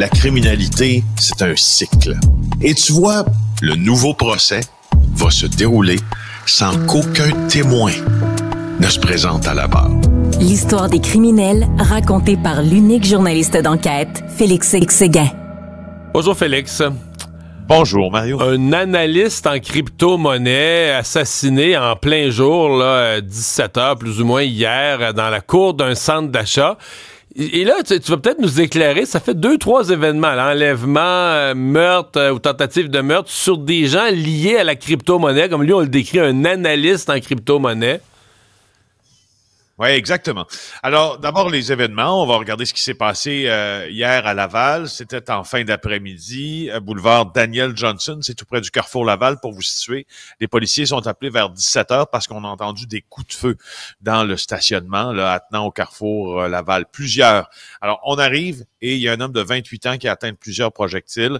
la criminalité, c'est un cycle. Et tu vois, le nouveau procès va se dérouler sans qu'aucun témoin ne se présente à la barre. L'histoire des criminels racontée par l'unique journaliste d'enquête, Félix Séguin. Bonjour Félix. Bonjour Mario. Un analyste en crypto-monnaie assassiné en plein jour, là, 17h euh, plus ou moins hier, dans la cour d'un centre d'achat. Et là, tu, vas peut-être nous éclairer, ça fait deux, trois événements, l'enlèvement, euh, meurtre euh, ou tentative de meurtre sur des gens liés à la crypto-monnaie, comme lui, on le décrit, un analyste en crypto-monnaie. Oui, exactement. Alors, d'abord, les événements. On va regarder ce qui s'est passé euh, hier à Laval. C'était en fin d'après-midi, euh, boulevard Daniel Johnson. C'est tout près du carrefour Laval pour vous situer. Les policiers sont appelés vers 17 heures parce qu'on a entendu des coups de feu dans le stationnement, là, attenant au carrefour euh, Laval. Plusieurs. Alors, on arrive et il y a un homme de 28 ans qui a atteint plusieurs projectiles.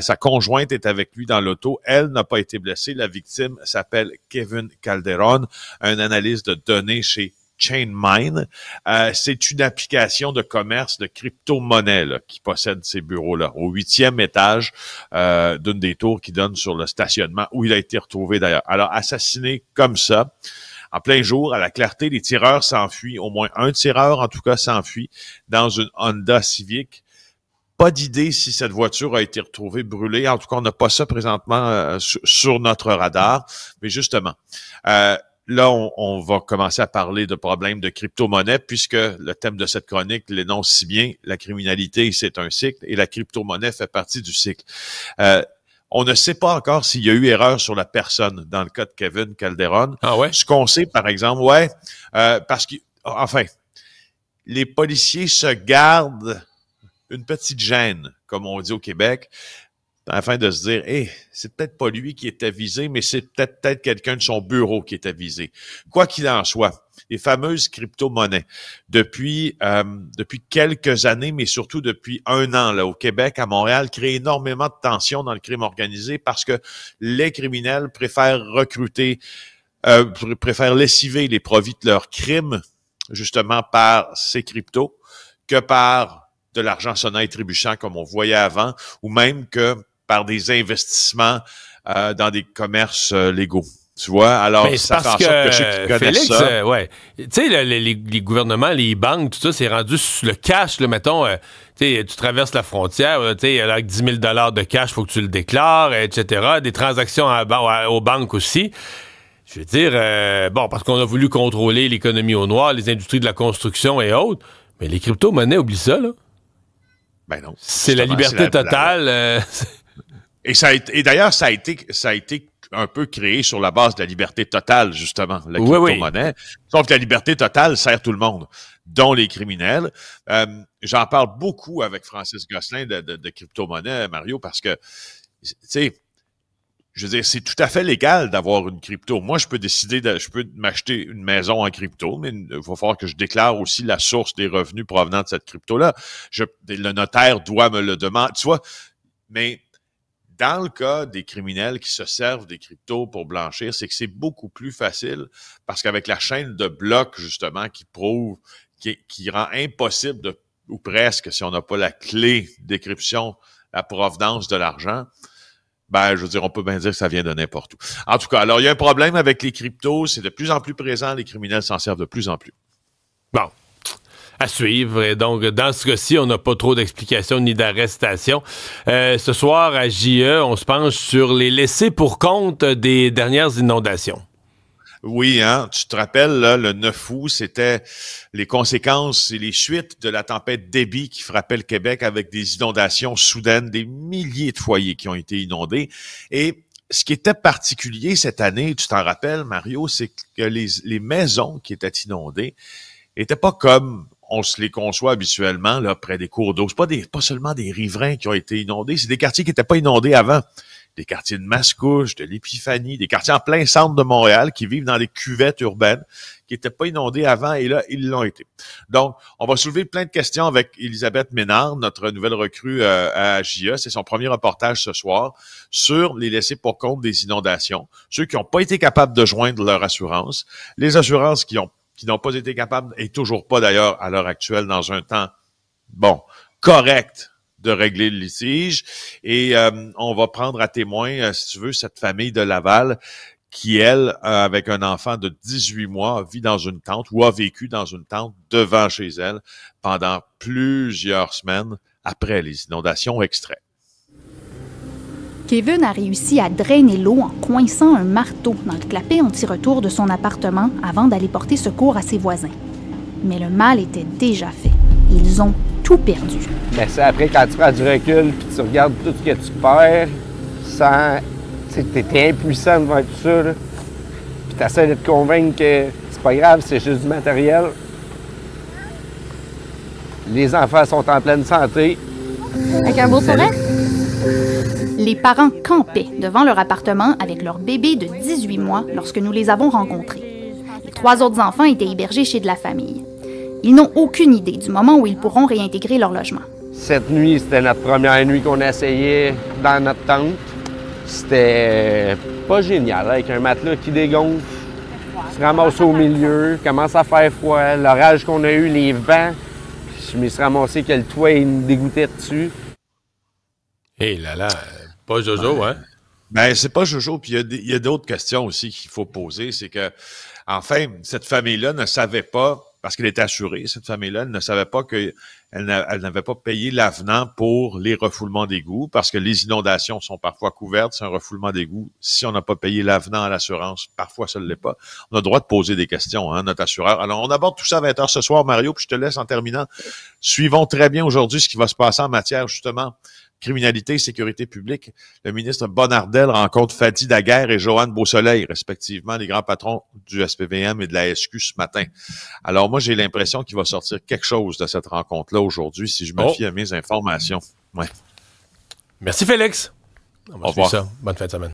sa conjointe est avec lui dans l'auto. Elle n'a pas été blessée. La victime s'appelle Kevin Calderon, un analyste de données chez Chainmine. Euh, c'est une application de commerce de crypto-monnaie qui possède ces bureaux-là, au huitième étage euh, d'une des tours qui donne sur le stationnement, où il a été retrouvé d'ailleurs. Alors, assassiné comme ça. En plein jour, à la clarté, les tireurs s'enfuient, au moins un tireur en tout cas s'enfuit dans une Honda Civic. Pas d'idée si cette voiture a été retrouvée brûlée. En tout cas, on n'a pas ça présentement euh, sur, notre radar. Mais justement, euh, Là, on, va commencer à parler de problèmes de crypto-monnaie puisque le thème de cette chronique l'énonce si bien. La criminalité, c'est un cycle et la crypto-monnaie fait partie du cycle. Euh, on ne sait pas encore s'il y a eu erreur sur la personne dans le cas de Kevin Calderon. Ah ouais? Ce qu'on sait, par exemple, ouais, euh, parce que, enfin, les policiers se gardent une petite gêne, comme on dit au Québec, afin de se dire, eh, c'est peut-être pas lui qui est avisé, mais c'est peut-être peut quelqu'un de son bureau qui est avisé. Quoi qu'il en soit, les fameuses crypto-monnaies, depuis, euh, depuis quelques années, mais surtout depuis un an là, au Québec, à Montréal, créent énormément de tensions dans le crime organisé parce que les criminels préfèrent recruter, euh, préfèrent lessiver les profits de leurs crimes, justement par ces cryptos, que par de l'argent sonnant et trébuchant comme on voyait avant, ou même que par des investissements euh, dans des commerces euh, légaux. Tu vois, alors ben, ça parce que, euh, Félix, ouais. Tu sais, les, gouvernements, les banques, tout ça, c'est rendu sur le cash, le mettons... tu traverses la frontière, tu sais, avec 10 000 de cash, faut que tu le déclares, etc. Des transactions aux banques aussi. Je veux dire, bon, parce qu'on a voulu contrôler l'économie au noir, les industries de la construction et autres, mais les crypto-monnaies, oublie ça, là. Ben non. C'est la liberté totale. Et, ça et d'ailleurs, ça a été, ça a été un peu créé sur la base de la liberté totale, justement, la crypto-monnaie. Sauf que la liberté totale sert tout le monde, dont les criminels. Euh, j'en parle beaucoup avec Francis Gosselin de, crypto-monnaie, Mario, parce que, tu sais, je veux dire, c'est tout à fait légal d'avoir une crypto. Moi, je peux décider, de, je peux m'acheter une maison en crypto, mais il va falloir que je déclare aussi la source des revenus provenant de cette crypto-là. Le notaire doit me le demander, tu vois, mais dans le cas des criminels qui se servent des cryptos pour blanchir, c'est que c'est beaucoup plus facile parce qu'avec la chaîne de blocs, justement, qui prouve, qui, rend impossible de, ou presque, si on n'a pas la clé d'écryption, la provenance de l'argent, ben, je veux dire, on peut bien dire que ça vient de n'importe où. En tout cas, alors, il y a un problème avec les cryptos. C'est de plus en plus présent. Les criminels s'en servent de plus en plus. Bon, à suivre. Et donc, dans ce cas-ci, on n'a pas trop d'explications ni d'arrestations. Euh, ce soir, à JE, on se penche sur les laissés pour compte des dernières inondations. Oui, hein, tu te rappelles, là, le 9 août, c'était les conséquences et les suites de la tempête débit qui frappait le Québec avec des inondations soudaines, des milliers de foyers qui ont été inondés. Et ce qui était particulier cette année, tu t'en rappelles, Mario, c'est que les, les maisons qui étaient inondées n'étaient pas comme on se les conçoit habituellement là, près des cours d'eau. Ce pas, des, pas seulement des riverains qui ont été inondés, c'est des quartiers qui n'étaient pas inondés avant. Des quartiers de Mascouche, de l'Épiphanie, des quartiers en plein centre de Montréal qui vivent dans des cuvettes urbaines qui n'étaient pas inondés avant et là, ils l'ont été. Donc, on va soulever plein de questions avec Elisabeth Ménard, notre nouvelle recrue euh, à JE. C'est son premier reportage ce soir sur les laissés pour compte des inondations, ceux qui n'ont pas été capables de joindre leur assurance, les assurances qui ont qui n'ont pas été capables, et toujours pas d'ailleurs à l'heure actuelle, dans un temps, bon, correct de régler le litige. Et euh, on va prendre à témoin, euh, si tu veux, cette famille de Laval qui, elle, euh, avec un enfant de 18 mois, vit dans une tente ou a vécu dans une tente devant chez elle pendant plusieurs semaines après les inondations extraites. Kevin a réussi à drainer l'eau en coinçant un marteau dans le clapet anti-retour de son appartement avant d'aller porter secours à ses voisins. Mais le mal était déjà fait. Ils ont tout perdu. Mais c'est après quand tu prends du recul puis tu regardes tout ce que tu perds tu T'es impuissant devant tout ça. Tu Puis t'essaies de te convaincre que c'est pas grave, c'est juste du matériel. Les enfants sont en pleine santé. Avec un beau sourire? Les parents campaient devant leur appartement avec leur bébé de 18 mois lorsque nous les avons rencontrés. Les trois autres enfants étaient hébergés chez de la famille. Ils n'ont aucune idée du moment où ils pourront réintégrer leur logement. Cette nuit, c'était notre première nuit qu'on essayait dans notre tente. C'était pas génial, avec un matelas qui dégonfle, se ramasse au milieu, commence à faire froid, l'orage qu'on a eu, les vents. Je me suis ramassé que toit, il me dégoûtait dessus. Hé eh là là, pas Jojo, ouais. Ben, c'est pas Jojo. Puis il y a d'autres questions aussi qu'il faut poser. C'est que, enfin, cette famille-là ne savait pas, parce qu'elle était assurée, cette famille-là ne savait pas qu'elle n'avait pas payé l'avenant pour les refoulements d'égouts, parce que les inondations sont parfois couvertes. C'est un refoulement d'égouts. Si on n'a pas payé l'avenant à l'assurance, parfois ça ne l'est pas. On a le droit de poser des questions, hein, notre assureur. Alors, on aborde tout ça à 20 h ce soir, Mario, puis je te laisse en terminant. Suivons très bien aujourd'hui ce qui va se passer en matière, justement, criminalité et sécurité publique, le ministre Bonnardel rencontre Fadi Daguerre et Joanne Beausoleil, respectivement les grands patrons du SPVM et de la SQ ce matin. Alors moi, j'ai l'impression qu'il va sortir quelque chose de cette rencontre-là aujourd'hui, si je me oh. fie à mes informations. Ouais. Merci Félix. Au revoir. Bonne fin de semaine.